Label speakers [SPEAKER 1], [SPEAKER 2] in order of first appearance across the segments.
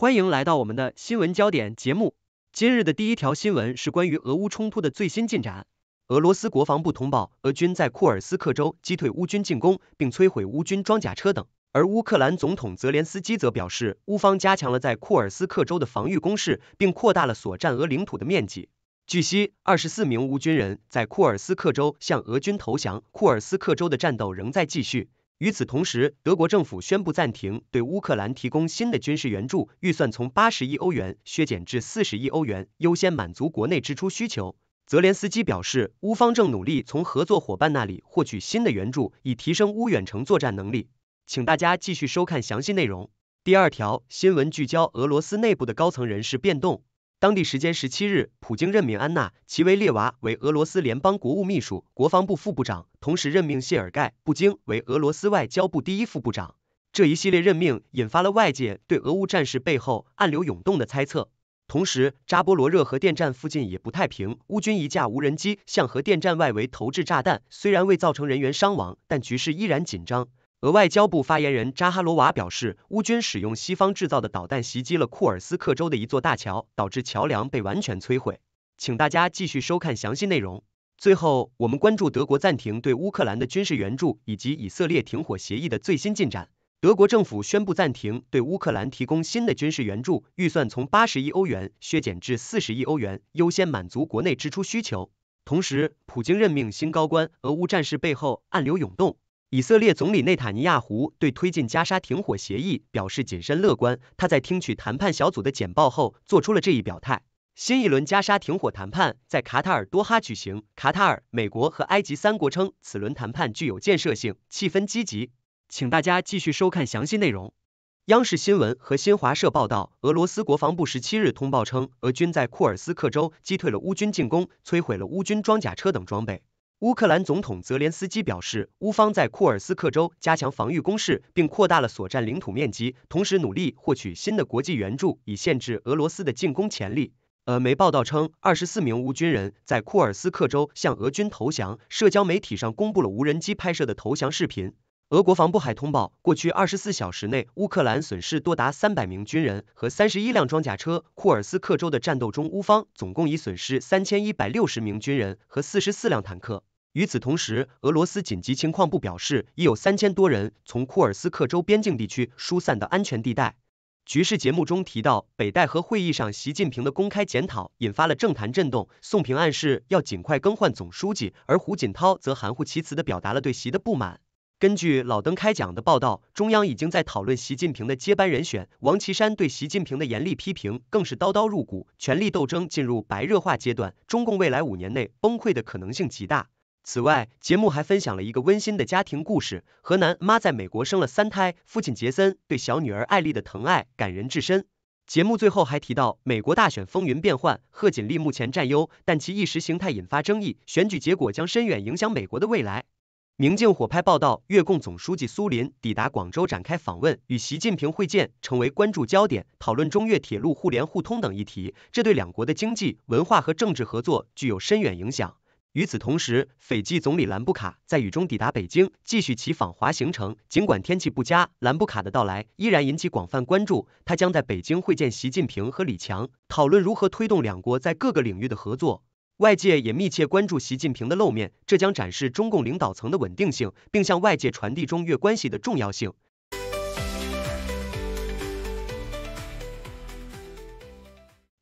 [SPEAKER 1] 欢迎来到我们的新闻焦点节目。今日的第一条新闻是关于俄乌冲突的最新进展。俄罗斯国防部通报，俄军在库尔斯克州击退乌军进攻，并摧毁乌军装甲车等。而乌克兰总统泽连斯基则表示，乌方加强了在库尔斯克州的防御攻势，并扩大了所占俄领土的面积。据悉，二十四名乌军人在库尔斯克州向俄军投降。库尔斯克州的战斗仍在继续。与此同时，德国政府宣布暂停对乌克兰提供新的军事援助，预算从八十亿欧元削减至四十亿欧元，优先满足国内支出需求。泽连斯基表示，乌方正努力从合作伙伴那里获取新的援助，以提升乌远程作战能力。请大家继续收看详细内容。第二条新闻聚焦俄罗斯内部的高层人事变动。当地时间十七日，普京任命安娜·齐维列娃为俄罗斯联邦国务秘书、国防部副部长，同时任命谢尔盖·布京为俄罗斯外交部第一副部长。这一系列任命引发了外界对俄乌战事背后暗流涌动的猜测。同时，扎波罗热核电站附近也不太平，乌军一架无人机向核电站外围投掷炸弹，虽然未造成人员伤亡，但局势依然紧张。俄外交部发言人扎哈罗娃表示，乌军使用西方制造的导弹袭击了库尔斯克州的一座大桥，导致桥梁被完全摧毁。请大家继续收看详细内容。最后，我们关注德国暂停对乌克兰的军事援助以及以色列停火协议的最新进展。德国政府宣布暂停对乌克兰提供新的军事援助，预算从八十亿欧元削减至四十亿欧元，优先满足国内支出需求。同时，普京任命新高官，俄乌战事背后暗流涌动。以色列总理内塔尼亚胡对推进加沙停火协议表示谨慎乐观，他在听取谈判小组的简报后做出了这一表态。新一轮加沙停火谈判在卡塔尔多哈举行，卡塔尔、美国和埃及三国称此轮谈判具有建设性，气氛积极。请大家继续收看详细内容。央视新闻和新华社报道，俄罗斯国防部十七日通报称，俄军在库尔斯克州击退了乌军进攻，摧毁了乌军装甲车等装备。乌克兰总统泽连斯基表示，乌方在库尔斯克州加强防御攻势，并扩大了所占领土面积，同时努力获取新的国际援助，以限制俄罗斯的进攻潜力。俄媒报道称，二十四名乌军人在库尔斯克州向俄军投降，社交媒体上公布了无人机拍摄的投降视频。俄国防部还通报，过去二十四小时内，乌克兰损失多达三百名军人和三十一辆装甲车。库尔斯克州的战斗中，乌方总共已损失三千一百六十名军人和四十四辆坦克。与此同时，俄罗斯紧急情况部表示，已有三千多人从库尔斯克州边境地区疏散到安全地带。《局势》节目中提到，北戴河会议上习近平的公开检讨引发了政坛震动。宋平暗示要尽快更换总书记，而胡锦涛则含糊其辞地表达了对习的不满。根据老登开讲的报道，中央已经在讨论习近平的接班人选。王岐山对习近平的严厉批评更是刀刀入骨，权力斗争进入白热化阶段，中共未来五年内崩溃的可能性极大。此外，节目还分享了一个温馨的家庭故事。河南妈在美国生了三胎，父亲杰森对小女儿艾丽的疼爱感人至深。节目最后还提到，美国大选风云变幻，贺锦丽目前占优，但其意识形态引发争议，选举结果将深远影响美国的未来。明镜火拍报道，越共总书记苏林抵达广州展开访问，与习近平会见，成为关注焦点，讨论中越铁路互联互通等议题，这对两国的经济、文化和政治合作具有深远影响。与此同时，斐济总理兰布卡在雨中抵达北京，继续其访华行程。尽管天气不佳，兰布卡的到来依然引起广泛关注。他将在北京会见习近平和李强，讨论如何推动两国在各个领域的合作。外界也密切关注习近平的露面，这将展示中共领导层的稳定性，并向外界传递中越关系的重要性。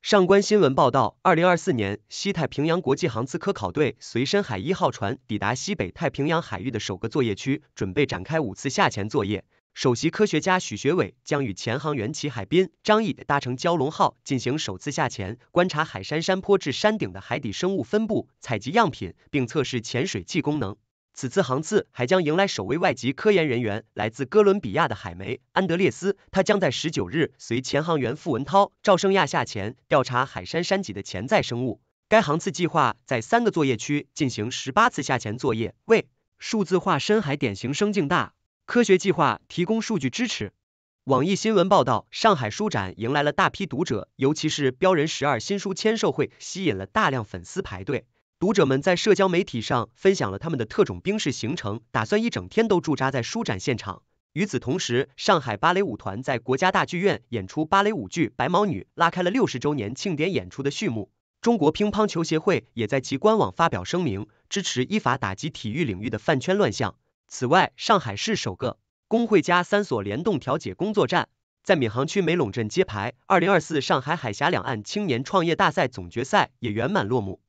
[SPEAKER 1] 上官新闻报道，二零二四年，西太平洋国际航次科考队随身海一号船抵达西北太平洋海域的首个作业区，准备展开五次下潜作业。首席科学家许学伟将与潜航员齐海滨、张毅搭乘蛟龙号进行首次下潜，观察海山山坡至山顶的海底生物分布，采集样品，并测试潜水器功能。此次航次还将迎来首位外籍科研人员，来自哥伦比亚的海梅·安德烈斯，他将在十九日随前航员傅文涛、赵胜亚下潜，调查海山山脊的潜在生物。该航次计划在三个作业区进行十八次下潜作业，为数字化深海典型生境大科学计划提供数据支持。网易新闻报道，上海书展迎来了大批读者，尤其是《标人十二》新书签售会吸引了大量粉丝排队。读者们在社交媒体上分享了他们的特种兵式行程，打算一整天都驻扎在书展现场。与此同时，上海芭蕾舞团在国家大剧院演出芭蕾舞剧《白毛女》，拉开了六十周年庆典演出的序幕。中国乒乓球协会也在其官网发表声明，支持依法打击体育领域的饭圈乱象。此外，上海市首个工会加三所联动调解工作站在闵行区梅陇镇揭牌。二零二四上海海峡两岸青年创业大赛总决赛也圆满落幕。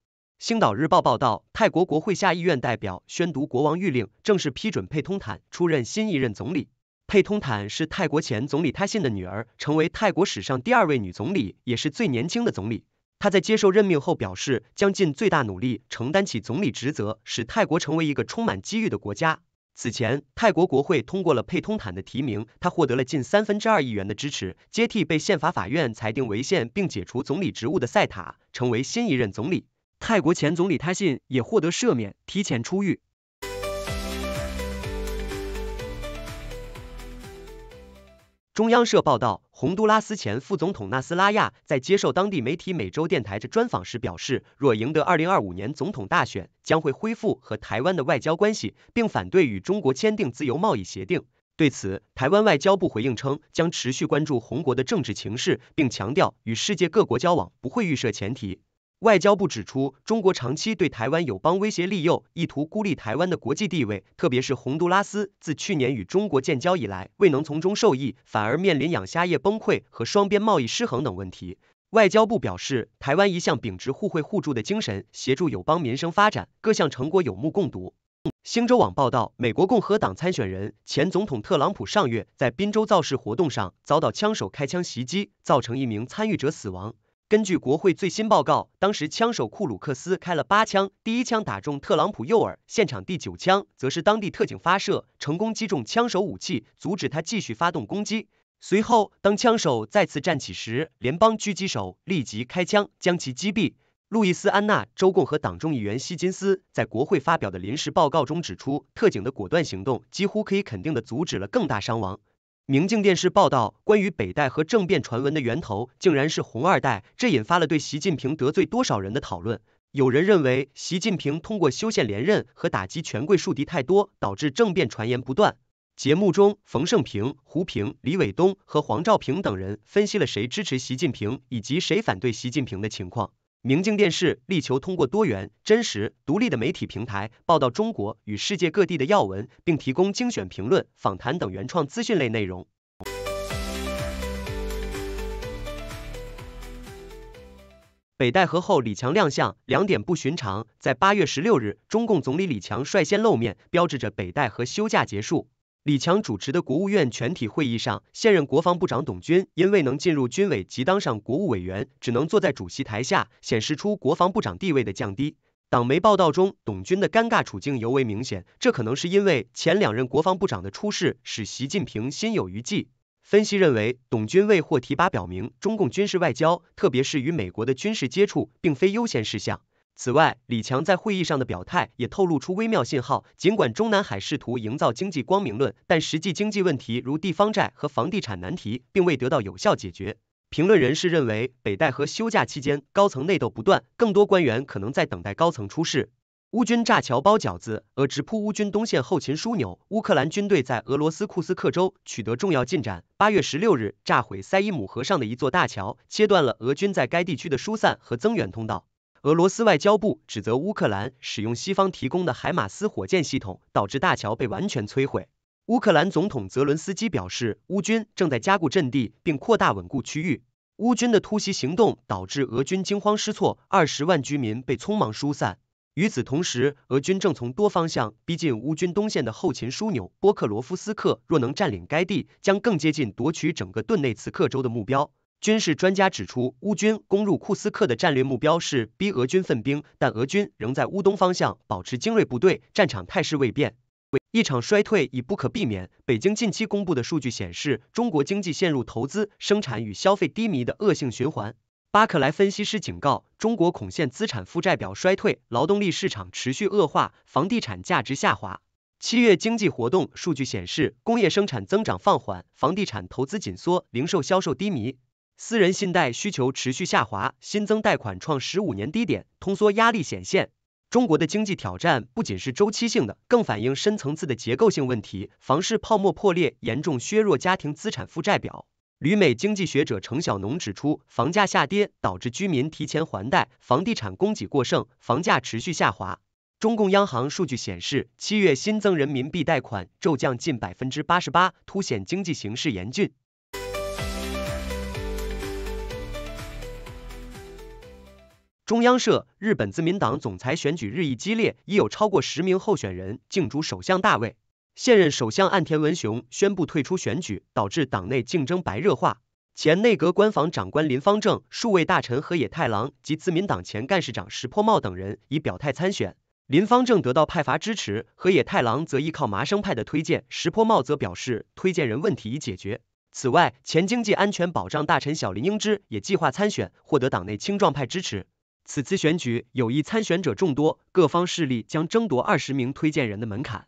[SPEAKER 1] 《星岛日报》报道，泰国国会下议院代表宣读国王谕令，正式批准佩通坦出任新一任总理。佩通坦是泰国前总理他信的女儿，成为泰国史上第二位女总理，也是最年轻的总理。她在接受任命后表示，将尽最大努力承担起总理职责，使泰国成为一个充满机遇的国家。此前，泰国国会通过了佩通坦的提名，他获得了近三分之二议员的支持，接替被宪法法院裁定违宪并解除总理职务的赛塔，成为新一任总理。泰国前总理他信也获得赦免，提前出狱。中央社报道，洪都拉斯前副总统纳斯拉亚在接受当地媒体美洲电台的专访时表示，若赢得二零二五年总统大选，将会恢复和台湾的外交关系，并反对与中国签订自由贸易协定。对此，台湾外交部回应称，将持续关注洪国的政治情势，并强调与世界各国交往不会预设前提。外交部指出，中国长期对台湾友邦威胁利诱，意图孤立台湾的国际地位。特别是洪都拉斯，自去年与中国建交以来，未能从中受益，反而面临养虾业崩溃和双边贸易失衡等问题。外交部表示，台湾一向秉持互惠互助的精神，协助友邦民生发展，各项成果有目共睹。星洲网报道，美国共和党参选人前总统特朗普上月在宾州造势活动上遭到枪手开枪袭击，造成一名参与者死亡。根据国会最新报告，当时枪手库鲁克斯开了八枪，第一枪打中特朗普右耳，现场第九枪则是当地特警发射，成功击中枪手武器，阻止他继续发动攻击。随后，当枪手再次站起时，联邦狙击手立即开枪将其击毙。路易斯安那州共和党众议员希金斯在国会发表的临时报告中指出，特警的果断行动几乎可以肯定的阻止了更大伤亡。明镜电视报道，关于北戴河政变传闻的源头竟然是红二代，这引发了对习近平得罪多少人的讨论。有人认为，习近平通过修宪连任和打击权贵树敌太多，导致政变传言不断。节目中，冯胜平、胡平、李伟东和黄兆平等人分析了谁支持习近平以及谁反对习近平的情况。明镜电视力求通过多元、真实、独立的媒体平台，报道中国与世界各地的要闻，并提供精选评论、访谈等原创资讯类内容。北戴河后李强亮相，两点不寻常。在八月十六日，中共总理李强率先露面，标志着北戴河休假结束。李强主持的国务院全体会议上，现任国防部长董军因未能进入军委及当上国务委员，只能坐在主席台下，显示出国防部长地位的降低。党媒报道中，董军的尴尬处境尤为明显。这可能是因为前两任国防部长的出事使习近平心有余悸。分析认为，董军未获提拔，表明中共军事外交，特别是与美国的军事接触，并非优先事项。此外，李强在会议上的表态也透露出微妙信号。尽管中南海试图营造经济光明论，但实际经济问题如地方债和房地产难题并未得到有效解决。评论人士认为，北戴河休假期间高层内斗不断，更多官员可能在等待高层出事。乌军炸桥包饺子，俄直扑乌军东线后勤枢纽。乌克兰军队在俄罗斯库斯克州取得重要进展，八月十六日炸毁塞伊姆河上的一座大桥，切断了俄军在该地区的疏散和增援通道。俄罗斯外交部指责乌克兰使用西方提供的海马斯火箭系统，导致大桥被完全摧毁。乌克兰总统泽伦斯基表示，乌军正在加固阵地并扩大稳固区域。乌军的突袭行动导致俄军惊慌失措，二十万居民被匆忙疏散。与此同时，俄军正从多方向逼近乌军东线的后勤枢纽波克罗夫斯克。若能占领该地，将更接近夺取整个顿内茨克州的目标。军事专家指出，乌军攻入库斯克的战略目标是逼俄军奋兵，但俄军仍在乌东方向保持精锐部队，战场态势未变，一场衰退已不可避免。北京近期公布的数据显示，中国经济陷入投资、生产与消费低迷的恶性循环。巴克莱分析师警告，中国恐现资产负债表衰退，劳动力市场持续恶化，房地产价值下滑。七月经济活动数据显示，工业生产增长放缓，房地产投资紧缩，零售销售低迷。私人信贷需求持续下滑，新增贷款创十五年低点，通缩压力显现。中国的经济挑战不仅是周期性的，更反映深层次的结构性问题。房市泡沫破裂严重削弱家庭资产负债表。旅美经济学者程晓农指出，房价下跌导致居民提前还贷，房地产供给过剩，房价持续下滑。中共央行数据显示，七月新增人民币贷款骤降近百分之八十八，凸显经济形势严峻。中央社，日本自民党总裁选举日益激烈，已有超过十名候选人竞逐首相大位。现任首相岸田文雄宣布退出选举，导致党内竞争白热化。前内阁官房长官林方正、数位大臣河野太郎及自民党前干事长石破茂等人已表态参选。林方正得到派阀支持，河野太郎则依靠麻生派的推荐，石破茂则表示推荐人问题已解决。此外，前经济安全保障大臣小林英之也计划参选，获得党内青壮派支持。此次选举有意参选者众多，各方势力将争夺二十名推荐人的门槛。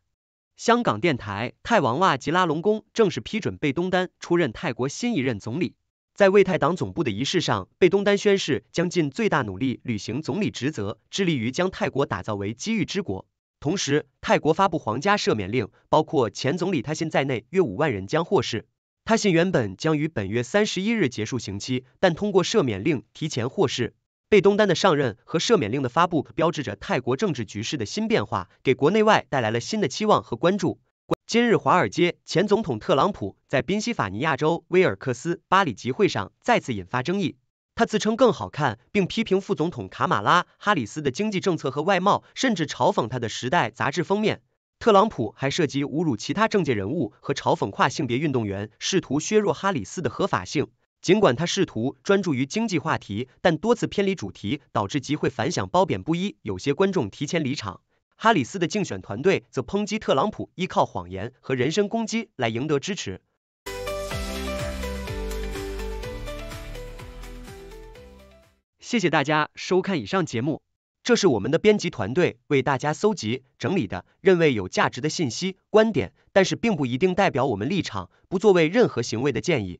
[SPEAKER 1] 香港电台，泰王哇吉拉隆功正式批准贝东丹出任泰国新一任总理。在魏泰党总部的仪式上，贝东丹宣誓将尽最大努力履行总理职责，致力于将泰国打造为机遇之国。同时，泰国发布皇家赦免令，包括前总理他信在内约五万人将获释。他信原本将于本月三十一日结束刑期，但通过赦免令提前获释。贝东丹的上任和赦免令的发布，标志着泰国政治局势的新变化，给国内外带来了新的期望和关注。今日，华尔街前总统特朗普在宾夕法尼亚州威尔克斯巴里集会上再次引发争议。他自称更好看，并批评副总统卡马拉哈里斯的经济政策和外貌，甚至嘲讽他的《时代》杂志封面。特朗普还涉及侮辱其他政界人物和嘲讽跨性别运动员，试图削弱哈里斯的合法性。尽管他试图专注于经济话题，但多次偏离主题，导致集会反响褒贬不一。有些观众提前离场。哈里斯的竞选团队则抨击特朗普依靠谎言和人身攻击来赢得支持。谢谢大家收看以上节目，这是我们的编辑团队为大家搜集整理的，认为有价值的信息、观点，但是并不一定代表我们立场，不作为任何行为的建议。